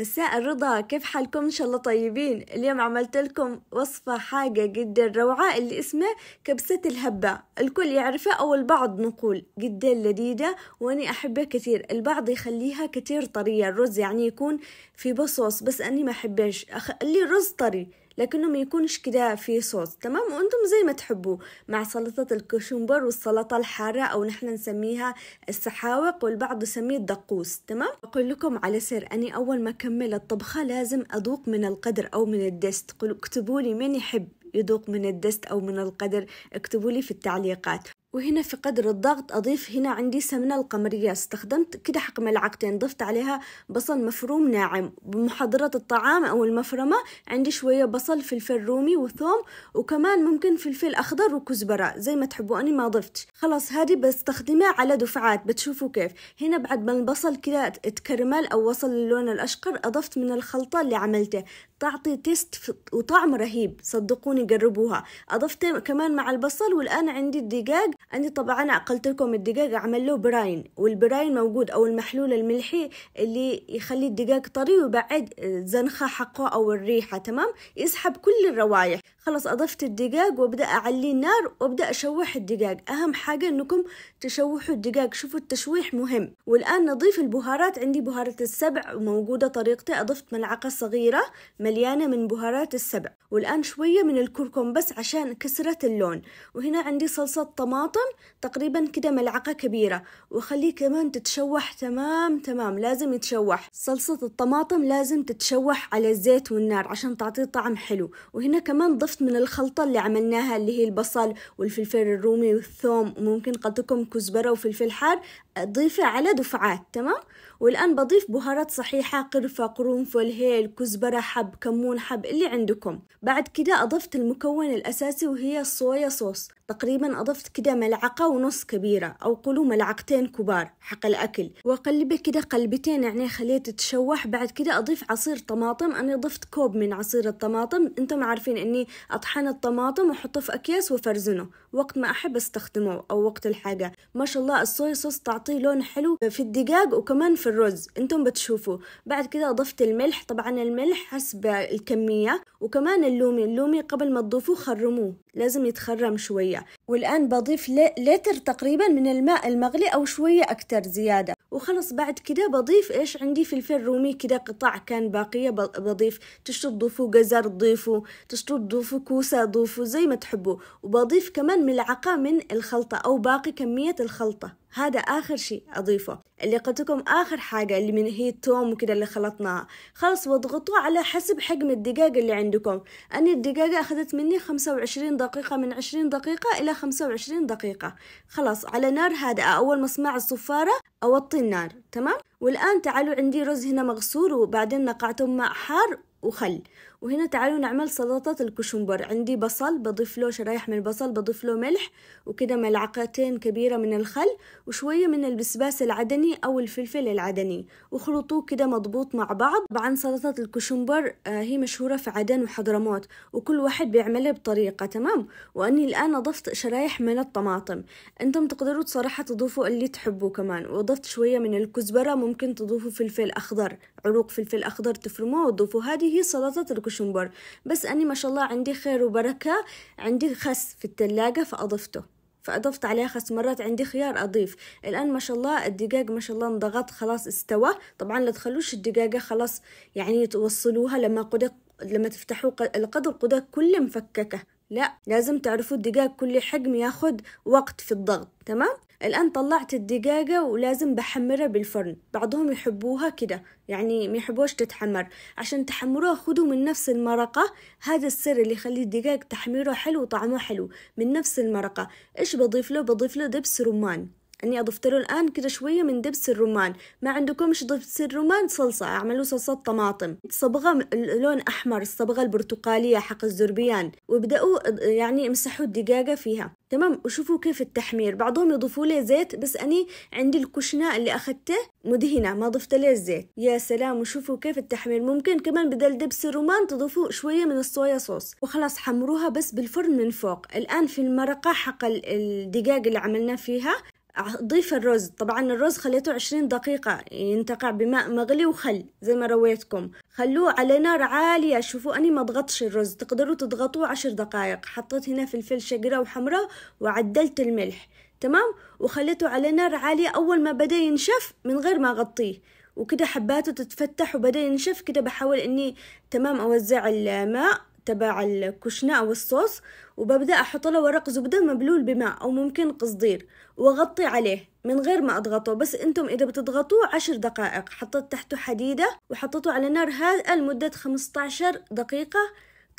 مساء الرضا كيف حالكم ان شاء الله طيبين اليوم عملت لكم وصفة حاجة جدا روعة اللي اسمها كبسة الهبة الكل يعرفها او البعض نقول جدا لذيذة واني احبها كثير البعض يخليها كثير طرية الرز يعني يكون في بصوص بس اني ما احبهش اخلي الرز طري لكنه ما يكونش كده في صوص تمام وانتم زي ما تحبوا مع سلطة الكشمبر والسلطة الحارة او نحن نسميها السحاوق والبعض يسميه الدقوس تمام بقول لكم على سر اني اول ما اكمل الطبخة لازم اذوق من القدر او من الدست اكتبوا لي من يحب يذوق من الدست أو من القدر اكتبوا لي في التعليقات وهنا في قدر الضغط أضيف هنا عندي سمنة القمرية استخدمت كده حق ملعقتين ضفت عليها بصل مفروم ناعم بمحضرة الطعام أو المفرمة عندي شوية بصل فلفل رومي وثوم وكمان ممكن فلفل أخضر وكزبرة زي ما تحبوا أنا ما ضفت خلاص هذه بستخدمها على دفعات بتشوفوا كيف هنا بعد ما البصل كده اتكرمل أو وصل للون الأشقر أضفت من الخلطة اللي عملته تعطي تيست وطعم رهيب صدقوني جربوها أضفت كمان مع البصل والآن عندي الدجاج أنا طبعا أقلت لكم الدجاج أعمل له براين والبراين موجود أو المحلول الملحي اللي يخلي الدجاج طري ويبعد زنخة حقه أو الريحة تمام يسحب كل الروائح خلاص أضفت الدقاق وأبدأ أعلي النار وأبدأ أشوح الدقاق أهم حاجة أنكم تشوحوا الدقاق شوفوا التشويح مهم والآن نضيف البهارات عندي بهارات السبع موجودة طريقتي أضفت ملعقة صغيرة مليانة من بهارات السبع والآن شوية من الكركم بس عشان كسرة اللون وهنا عندي صلصة طماطم تقريبا كده ملعقة كبيرة وخليه كمان تتشوح تمام تمام لازم يتشوح صلصة الطماطم لازم تتشوح على الزيت والنار عشان تعطيه طعم حلو وهنا كمان ضفت من الخلطة اللي عملناها اللي هي البصل والفلفل الرومي والثوم وممكن قطكم كزبرة وفلفل حار ضيفي على دفعات تمام والآن بضيف بهارات صحيحة قرفة قرنفل هيل كزبرة حب كمون حب اللي عندكم بعد كده أضفت المكون الأساسي وهي الصويا صوص تقريبا أضفت كده ملعقة ونص كبيرة أو قولوا ملعقتين كبار حق الأكل وأقلبه كده قلبتين يعني خليه تتشوح بعد كده أضيف عصير طماطم أنا ضفت كوب من عصير الطماطم أنتم عارفين أني أطحن الطماطم وأحطه في أكياس وفرزنه وقت ما أحب أستخدمه أو وقت الحاجة ما شاء الله الصويا صوص تعطيه لون حلو في الدقاق وكمان في الرز انتم بتشوفوا بعد كده ضفت الملح طبعا الملح حسب الكمية وكمان اللومي اللومي قبل ما تضيفوه خرموه لازم يتخرم شوية والآن بضيف لتر تقريبا من الماء المغلي أو شوية أكتر زيادة وخلص بعد كده بضيف إيش عندي فلفل رومي كده قطع كان باقية بضيف تشتوا تضيفوا جزر ضيفوا تشتوا تضيفوا كوسة ضيفوا زي ما تحبوا وبضيف كمان ملعقة من الخلطة أو باقي كمية الخلطة هذا آخر شيء أضيفه اللي قلتكم آخر حاجة اللي من هي التوم وكده اللي خلطناها خلص واضغطوا على حسب حجم الدقاق اللي عندكم أنا الدجاجة أخذت مني خمسة وعشرين دقيقة من عشرين دقيقة إلى خمسة وعشرين دقيقة خلاص على نار هادئة أول ما أسمع الصفارة أوطي النار تمام والآن تعالوا عندي رز هنا مغسول وبعدين نقعته ماء حار وخل وهنا تعالوا نعمل سلطة الكشمبر عندي بصل بضيف له شرايح من البصل بضيف له ملح وكده ملعقتين كبيرة من الخل وشوية من البسباس العدني أو الفلفل العدني وخلطوه كده مضبوط مع بعض طبعا سلطة الكشمبر آه، هي مشهورة في عدن وحضرموت وكل واحد بيعملها بطريقة تمام وأني الآن أضفت شرايح من الطماطم أنتم تقدروا صراحة تضيفوا اللي تحبوا كمان وضفت أضفت شوية من الكزبرة ممكن تضيفوا فلفل أخضر عروق فلفل أخضر تفرموه وتضيفوا هذه هي سلطة الكشمبر بس أني ما شاء الله عندي خير وبركة عندي خس في التلاجة فأضفته فأضفت عليها خس مرات عندي خيار أضيف الآن ما شاء الله الدقاق ما شاء الله انضغط خلاص استوى طبعا لا تخلوش الدجاجة خلاص يعني توصلوها لما قدر لما تفتحوا القدر قدر كله مفككة لا لازم تعرفوا الدقاق كل حجم ياخد وقت في الضغط تمام الآن طلعت الدقاقة ولازم بحمرها بالفرن بعضهم يحبوها كده يعني ما يحبوش تتحمر عشان تحمروها خدوا من نفس المرقة هذا السر اللي يخلي الدقاق تحميره حلو وطعمه حلو من نفس المرقة إيش بضيف له بضيف له دبس رمان اني اضفت له الان كده شويه من دبس الرمان ما عندكمش دبس الرمان صلصه اعملوا صلصه طماطم صبغه لون احمر الصبغه البرتقاليه حق الزربيان وابداوا يعني امسحوا الدقاقه فيها تمام وشوفوا كيف التحمير بعضهم يضيفوا لي زيت بس أني عندي الكشناء اللي اخذته مدهنة ما ضفت لي الزيت يا سلام وشوفوا كيف التحمير ممكن كمان بدل دبس الرمان تضيفوا شوية من الصويا صوص وخلاص حمروها بس بالفرن من فوق الآن في المرقة حق الدقاق اللي عملنا فيها أضيف الرز طبعا الرز خليته عشرين دقيقة ينتقع بماء مغلي وخل زي ما رويتكم خلوه على نار عالية شوفوا أني ما ضغطش الرز تقدروا تضغطوه عشر دقايق حطيت هنا فلفل شقرة وحمرة وعدلت الملح تمام وخليته على نار عالية أول ما بدأ ينشف من غير ما أغطيه وكده حباته تتفتح وبدأ ينشف كده بحاول أني تمام أوزع الماء تبع الكشنة أو الصوص وببدأ أحط له ورق زبدة مبلول بماء أو ممكن قصدير وأغطي عليه من غير ما أضغطه بس أنتم إذا بتضغطوه عشر دقائق حطيت تحته حديدة وحطيته على نار هادئة لمدة 15 دقيقة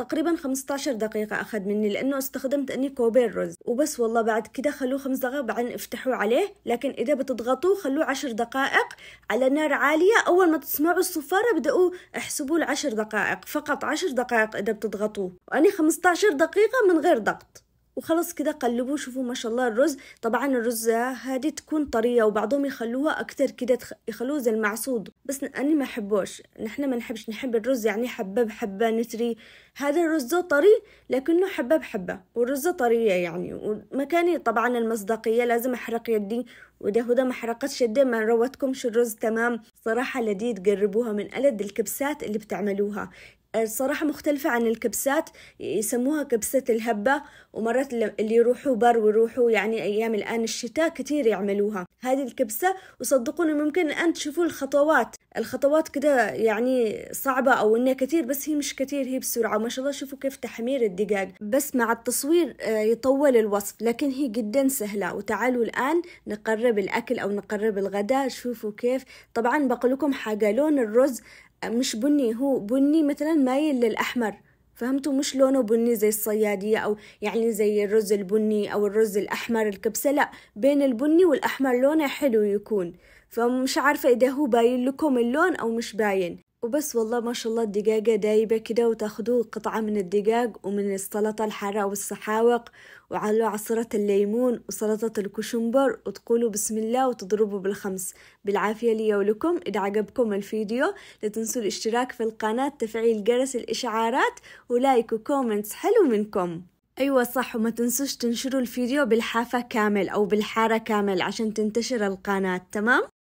تقريبا 15 دقيقة أخذ مني لأنه استخدمت أني كوبين رز وبس والله بعد كده خلوه 5 دقائق بعدين افتحوا عليه لكن إذا بتضغطوه خلوه 10 دقائق على نار عالية أول ما تسمعوا الصفارة بدأوا احسبوا ال 10 دقائق فقط 10 دقائق إذا بتضغطوه وأني 15 دقيقة من غير ضغط وخلص كده قلبوا شوفوا ما شاء الله الرز طبعا الرز هادي تكون طرية وبعضهم يخلوها أكتر كده يخلوه زي المعصود بس أنا ما أحبوش نحن ما نحبش نحب الرز يعني حبة بحبة نتري هذا الرز طري لكنه حبة بحبة والرز طرية يعني ومكاني طبعا المصداقية لازم أحرق يدي وده هدى ما حرقتش يدي ما روتكمش الرز تمام صراحة لذيذ جربوها من ألد الكبسات اللي بتعملوها الصراحة مختلفة عن الكبسات يسموها كبسة الهبة ومرات اللي يروحوا بر ويروحوا يعني أيام الآن الشتاء كتير يعملوها هذه الكبسة وصدقوني ممكن أن تشوفوا الخطوات الخطوات كده يعني صعبة أو إنها كتير بس هي مش كتير هي بسرعة وما شاء الله شوفوا كيف تحمير الدقاق بس مع التصوير آه، يطول الوصف لكن هي جدا سهلة وتعالوا الآن نقرب الأكل أو نقرب الغداء شوفوا كيف طبعا بقول لكم حاجة لون الرز مش بني هو بني مثلا مايل للأحمر فهمتوا مش لونه بني زي الصيادية أو يعني زي الرز البني أو الرز الأحمر الكبسة لا بين البني والأحمر لونه حلو يكون فمش عارفة إذا هو باين لكم اللون أو مش باين وبس والله ما شاء الله الدجاجة دايبة كده وتاخدوا قطعة من الدجاج ومن السلطة الحارة والسحاوق وعلى عصرة الليمون وسلطة الكشمبر وتقولوا بسم الله وتضربوا بالخمس بالعافية لي ولكم إذا عجبكم الفيديو لا تنسوا الاشتراك في القناة تفعيل جرس الإشعارات ولايك وكومنتس حلو منكم أيوة صح وما تنسوش تنشروا الفيديو بالحافة كامل أو بالحارة كامل عشان تنتشر القناة تمام؟